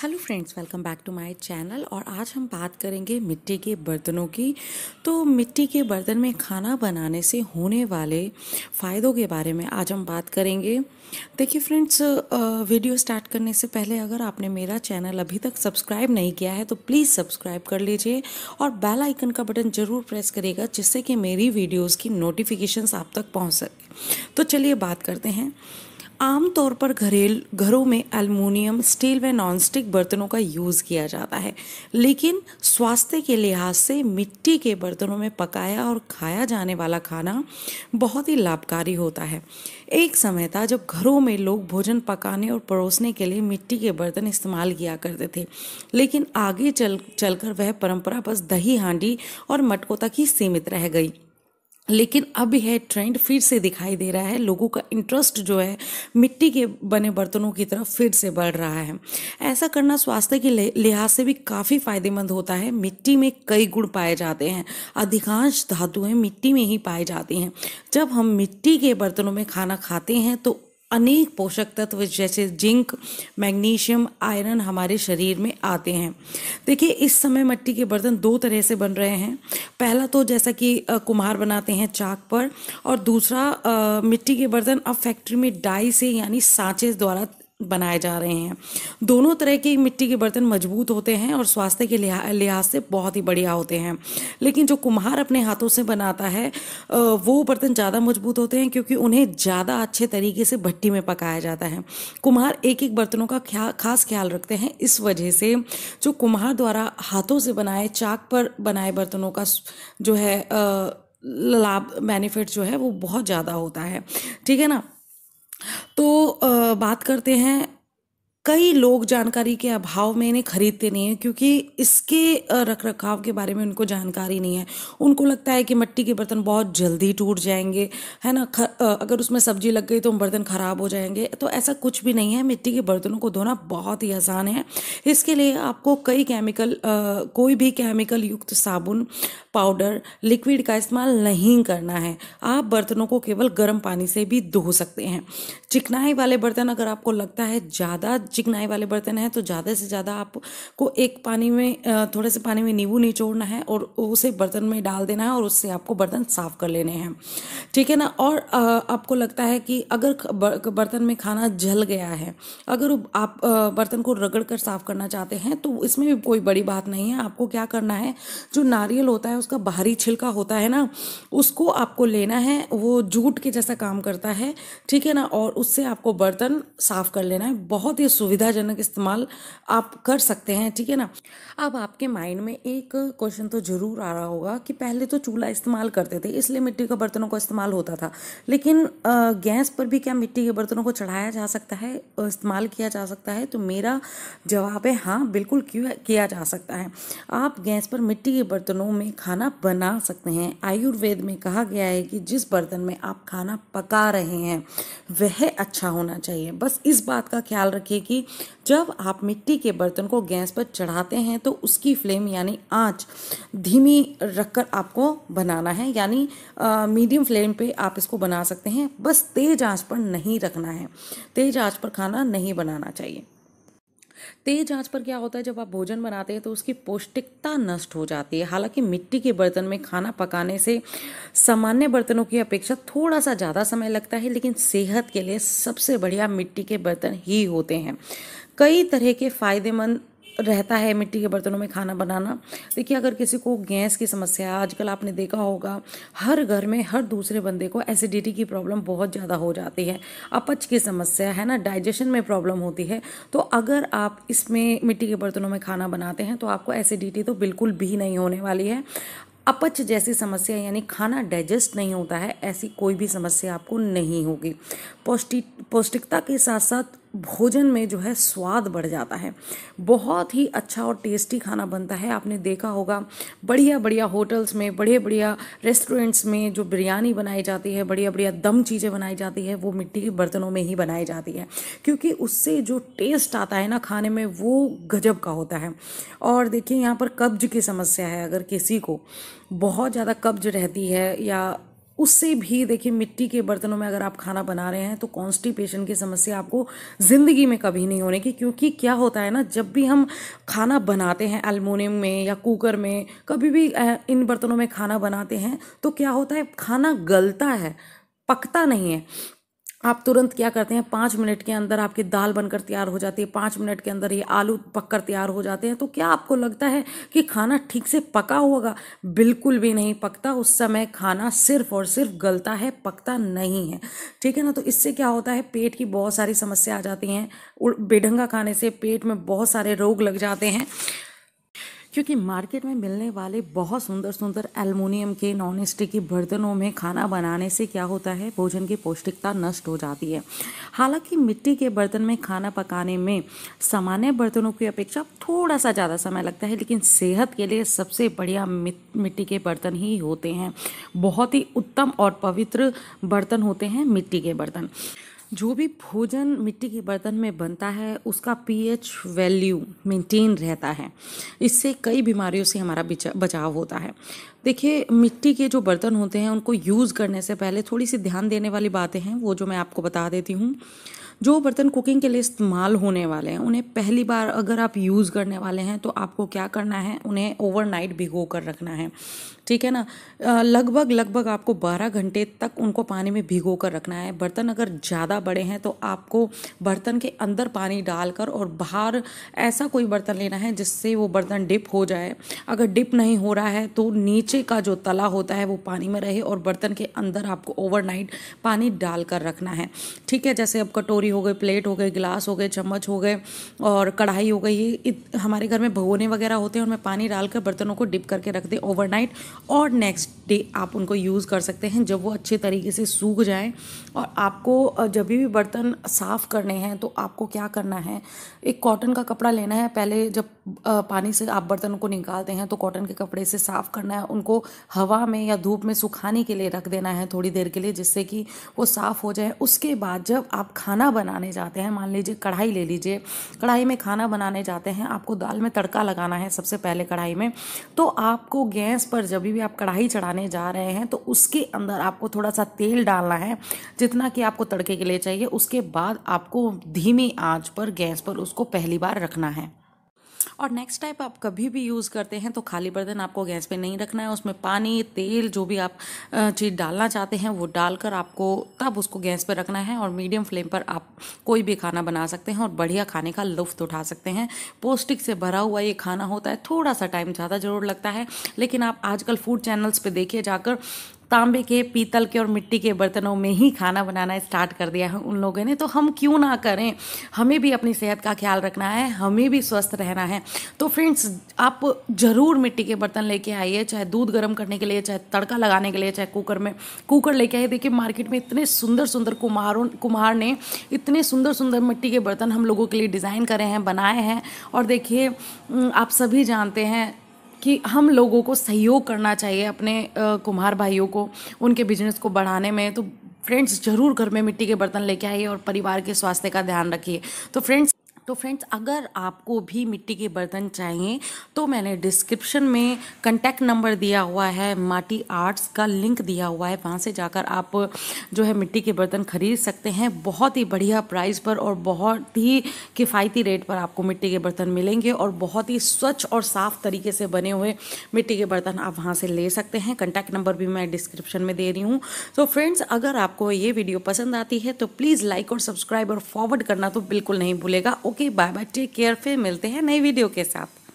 hello friends welcome back to my channel और आज हम बात करेंगे मिट्टी के बर्तनों की तो मिट्टी के बर्तन में खाना बनाने से होने वाले फ़ायदों के बारे में आज हम बात करेंगे देखिए फ्रेंड्स वीडियो स्टार्ट करने से पहले अगर आपने मेरा चैनल अभी तक सब्सक्राइब नहीं किया है तो प्लीज़ सब्सक्राइब कर लीजिए और बेल आइकन का बटन ज़रूर प्रेस करेगा जिससे कि मेरी वीडियोज़ की नोटिफिकेशन आप तक पहुँच सके तो चलिए बात करते हैं आमतौर पर घरेल घरों में एल्युमिनियम स्टील व नॉनस्टिक बर्तनों का यूज़ किया जाता है लेकिन स्वास्थ्य के लिहाज से मिट्टी के बर्तनों में पकाया और खाया जाने वाला खाना बहुत ही लाभकारी होता है एक समय था जब घरों में लोग भोजन पकाने और परोसने के लिए मिट्टी के बर्तन इस्तेमाल किया करते थे लेकिन आगे चल चलकर वह परंपरा बस दही हांडी और मटकों तक ही सीमित रह गई लेकिन अब यह ट्रेंड फिर से दिखाई दे रहा है लोगों का इंटरेस्ट जो है मिट्टी के बने बर्तनों की तरफ फिर से बढ़ रहा है ऐसा करना स्वास्थ्य के लिहाज से भी काफ़ी फायदेमंद होता है मिट्टी में कई गुण पाए जाते हैं अधिकांश धातुएं मिट्टी में ही पाई जाती हैं जब हम मिट्टी के बर्तनों में खाना खाते हैं तो अनेक पोषक तत्व जैसे जिंक मैग्नीशियम आयरन हमारे शरीर में आते हैं देखिए इस समय मिट्टी के बर्तन दो तरह से बन रहे हैं पहला तो जैसा कि कुम्हार बनाते हैं चाक पर और दूसरा मिट्टी के बर्तन अब फैक्ट्री में डाई से यानी सांचे द्वारा बनाए जा रहे हैं दोनों तरह की मिट्टी के बर्तन मजबूत होते हैं और स्वास्थ्य के लिहाज से बहुत ही बढ़िया होते हैं लेकिन जो कुम्हार अपने हाथों से बनाता है वो बर्तन ज़्यादा मजबूत होते हैं क्योंकि उन्हें ज़्यादा अच्छे तरीके से भट्टी में पकाया जाता है कुम्हार एक एक बर्तनों का ख्या, खास ख्याल रखते हैं इस वजह से जो कुम्हार द्वारा हाथों से बनाए चाक पर बनाए बर्तनों का जो है लाभ बेनिफिट जो है वो बहुत ज़्यादा होता है ठीक है ना तो बात करते हैं कई लोग जानकारी के अभाव में इन्हें खरीदते नहीं हैं क्योंकि इसके रख रखाव के बारे में उनको जानकारी नहीं है उनको लगता है कि मिट्टी के बर्तन बहुत जल्दी टूट जाएंगे है ना अगर उसमें सब्जी लग गई तो बर्तन ख़राब हो जाएंगे तो ऐसा कुछ भी नहीं है मिट्टी के बर्तनों को धोना बहुत ही आसान है इसके लिए आपको कई केमिकल कोई भी केमिकल युक्त साबुन पाउडर लिक्विड का इस्तेमाल नहीं करना है आप बर्तनों को केवल गर्म पानी से भी धो सकते हैं चिकनाई वाले बर्तन अगर आपको लगता है ज़्यादा चिकनाई वाले बर्तन हैं तो ज़्यादा से ज़्यादा आपको एक पानी में थोड़े से पानी में नींबू निचोड़ना है और उसे बर्तन में डाल देना है और उससे आपको बर्तन साफ़ कर लेने हैं ठीक है ना और आपको लगता है कि अगर बर्तन में खाना जल गया है अगर आप बर्तन को रगड़ कर साफ़ करना चाहते हैं तो इसमें भी कोई बड़ी बात नहीं है आपको क्या करना है जो नारियल होता है उसका बाहरी छिलका होता है ना उसको आपको लेना है वो जूट के जैसा काम करता है ठीक है ना और उससे आपको बर्तन साफ़ कर लेना है बहुत ही सुविधाजनक इस्तेमाल आप कर सकते हैं ठीक है ना अब आपके माइंड में एक क्वेश्चन तो ज़रूर आ रहा होगा कि पहले तो चूल्हा इस्तेमाल करते थे इसलिए मिट्टी के बर्तनों का इस्तेमाल होता था लेकिन गैस पर भी क्या मिट्टी के बर्तनों को चढ़ाया जा सकता है इस्तेमाल किया जा सकता है तो मेरा जवाब है हाँ बिल्कुल किया जा सकता है आप गैस पर मिट्टी के बर्तनों में खाना बना सकते हैं आयुर्वेद में कहा गया है कि जिस बर्तन में आप खाना पका रहे हैं वह अच्छा होना चाहिए बस इस बात का ख्याल रखिए कि कि जब आप मिट्टी के बर्तन को गैस पर चढ़ाते हैं तो उसकी फ्लेम यानी आंच धीमी रखकर आपको बनाना है यानी मीडियम फ्लेम पे आप इसको बना सकते हैं बस तेज़ आंच पर नहीं रखना है तेज़ आँच पर खाना नहीं बनाना चाहिए तेज आंच पर क्या होता है जब आप भोजन बनाते हैं तो उसकी पौष्टिकता नष्ट हो जाती है हालांकि मिट्टी के बर्तन में खाना पकाने से सामान्य बर्तनों की अपेक्षा थोड़ा सा ज़्यादा समय लगता है लेकिन सेहत के लिए सबसे बढ़िया मिट्टी के बर्तन ही होते हैं कई तरह के फ़ायदेमंद रहता है मिट्टी के बर्तनों में खाना बनाना देखिए अगर किसी को गैस की समस्या है आजकल आपने देखा होगा हर घर में हर दूसरे बंदे को एसिडिटी की प्रॉब्लम बहुत ज़्यादा हो जाती है अपच की समस्या है ना डाइजेशन में प्रॉब्लम होती है तो अगर आप इसमें मिट्टी के बर्तनों में खाना बनाते हैं तो आपको एसिडिटी तो बिल्कुल भी नहीं होने वाली है अपच जैसी समस्या यानी खाना डाइजेस्ट नहीं होता है ऐसी कोई भी समस्या आपको नहीं होगी पौष्टिक पौष्टिकता के साथ साथ भोजन में जो है स्वाद बढ़ जाता है बहुत ही अच्छा और टेस्टी खाना बनता है आपने देखा होगा बढ़िया बढ़िया होटल्स में बढ़िया बढ़िया रेस्टोरेंट्स में जो बिरयानी बनाई जाती है बढ़िया बढ़िया दम चीज़ें बनाई जाती है वो मिट्टी के बर्तनों में ही बनाई जाती है क्योंकि उससे जो टेस्ट आता है ना खाने में वो गजब का होता है और देखिए यहाँ पर कब्ज की समस्या है अगर किसी को बहुत ज़्यादा कब्ज रहती है या उससे भी देखिए मिट्टी के बर्तनों में अगर आप खाना बना रहे हैं तो कॉन्स्टिपेशन की समस्या आपको ज़िंदगी में कभी नहीं होने की क्योंकि क्या होता है ना जब भी हम खाना बनाते हैं एलमोनियम में या कुकर में कभी भी इन बर्तनों में खाना बनाते हैं तो क्या होता है खाना गलता है पकता नहीं है आप तुरंत क्या करते हैं पाँच मिनट के अंदर आपकी दाल बनकर तैयार हो जाती है पाँच मिनट के अंदर ये आलू पककर तैयार हो जाते हैं तो क्या आपको लगता है कि खाना ठीक से पका होगा बिल्कुल भी नहीं पकता उस समय खाना सिर्फ और सिर्फ गलता है पकता नहीं है ठीक है ना तो इससे क्या होता है पेट की बहुत सारी समस्या आ जाती हैं बेढंगा खाने से पेट में बहुत सारे रोग लग जाते हैं क्योंकि मार्केट में मिलने वाले बहुत सुंदर सुंदर एलमोनियम के नॉन स्टिक के बर्तनों में खाना बनाने से क्या होता है भोजन की पौष्टिकता नष्ट हो जाती है हालांकि मिट्टी के बर्तन में खाना पकाने में सामान्य बर्तनों की अपेक्षा थोड़ा सा ज़्यादा समय लगता है लेकिन सेहत के लिए सबसे बढ़िया मिट्टी के बर्तन ही होते हैं बहुत ही उत्तम और पवित्र बर्तन होते हैं मिट्टी के बर्तन जो भी भोजन मिट्टी के बर्तन में बनता है उसका पीएच वैल्यू मेंटेन रहता है इससे कई बीमारियों से हमारा बचाव होता है देखिए मिट्टी के जो बर्तन होते हैं उनको यूज़ करने से पहले थोड़ी सी ध्यान देने वाली बातें हैं वो जो मैं आपको बता देती हूँ जो बर्तन कुकिंग के लिए इस्तेमाल होने वाले हैं उन्हें पहली बार अगर आप यूज़ करने वाले हैं तो आपको क्या करना है उन्हें ओवरनाइट भिगो कर रखना है ठीक है ना लगभग लगभग आपको 12 घंटे तक उनको पानी में भिगो कर रखना है बर्तन अगर ज़्यादा बड़े हैं तो आपको बर्तन के अंदर पानी डालकर और बाहर ऐसा कोई बर्तन लेना है जिससे वो बर्तन डिप हो जाए अगर डिप नहीं हो रहा है तो नीचे का जो तला होता है वो पानी में रहे और बर्तन के अंदर आपको ओवरनाइट पानी डालकर रखना है ठीक है जैसे अब कटोरी कटोरी हो गई प्लेट हो गए गिलास हो गए चम्मच हो गए और कढ़ाई हो गई ये हमारे घर में भगोने वगैरह होते हैं उनमें पानी डालकर बर्तनों को डिप करके रख दें ओवरनाइट और नेक्स्ट डे आप उनको यूज़ कर सकते हैं जब वो अच्छे तरीके से सूख जाएँ और आपको जब भी बर्तन साफ़ करने हैं तो आपको क्या करना है एक कॉटन का कपड़ा लेना है पहले जब पानी से आप बर्तन को निकालते हैं तो कॉटन के कपड़े से साफ़ करना है उनको हवा में या धूप में सुखाने के लिए रख देना है थोड़ी देर के लिए जिससे कि वो साफ़ हो जाए उसके बाद जब आप खाना बनाने जाते हैं मान लीजिए कढ़ाई ले लीजिए कढ़ाई में खाना बनाने जाते हैं आपको दाल में तड़का लगाना है सबसे पहले कढ़ाई में तो आपको गैस पर जब भी आप कढ़ाई चढ़ाने जा रहे हैं तो उसके अंदर आपको थोड़ा सा तेल डालना है जितना कि आपको तड़के के लिए चाहिए उसके बाद आपको धीमी आँच पर गैस पर उसको पहली बार रखना है और नेक्स्ट टाइप आप कभी भी यूज़ करते हैं तो खाली बर्तन आपको गैस पे नहीं रखना है उसमें पानी तेल जो भी आप चीज़ डालना चाहते हैं वो डालकर आपको तब उसको गैस पर रखना है और मीडियम फ्लेम पर आप कोई भी खाना बना सकते हैं और बढ़िया खाने का लुफ्त उठा सकते हैं पौष्टिक से भरा हुआ ये खाना होता है थोड़ा सा टाइम ज़्यादा ज़रूर लगता है लेकिन आप आजकल फूड चैनल्स पर देखिए जाकर तांबे के पीतल के और मिट्टी के बर्तनों में ही खाना बनाना स्टार्ट कर दिया है उन लोगों ने तो हम क्यों ना करें हमें भी अपनी सेहत का ख्याल रखना है हमें भी स्वस्थ रहना है तो फ्रेंड्स आप ज़रूर मिट्टी के बर्तन लेके आइए चाहे दूध गर्म करने के लिए चाहे तड़का लगाने के लिए चाहे कुकर में कुकर लेके आइए देखिए मार्केट में इतने सुंदर सुंदर कुम्हारों कुम्हार ने इतने सुंदर सुंदर मिट्टी के बर्तन हम लोगों के लिए डिज़ाइन करे हैं बनाए हैं और देखिए आप सभी जानते हैं कि हम लोगों को सहयोग करना चाहिए अपने कुम्हार भाइयों को उनके बिजनेस को बढ़ाने में तो फ्रेंड्स ज़रूर घर में मिट्टी के बर्तन लेके आइए और परिवार के स्वास्थ्य का ध्यान रखिए तो फ्रेंड्स तो फ्रेंड्स अगर आपको भी मिट्टी के बर्तन चाहिए तो मैंने डिस्क्रिप्शन में कंटैक्ट नंबर दिया हुआ है माटी आर्ट्स का लिंक दिया हुआ है वहाँ से जाकर आप जो है मिट्टी के बर्तन खरीद सकते हैं बहुत ही बढ़िया प्राइस पर और बहुत ही किफ़ायती रेट पर आपको मिट्टी के बर्तन मिलेंगे और बहुत ही स्वच्छ और साफ़ तरीके से बने हुए मिट्टी के बर्तन आप वहाँ से ले सकते हैं कंटैक्ट नंबर भी मैं डिस्क्रिप्शन में दे रही हूँ तो फ्रेंड्स अगर आपको ये वीडियो पसंद आती है तो प्लीज़ लाइक और सब्सक्राइब और फॉरवर्ड करना तो बिल्कुल नहीं भूलेगा okay okay bye bye take care फिर मिलते हैं नई वीडियो के साथ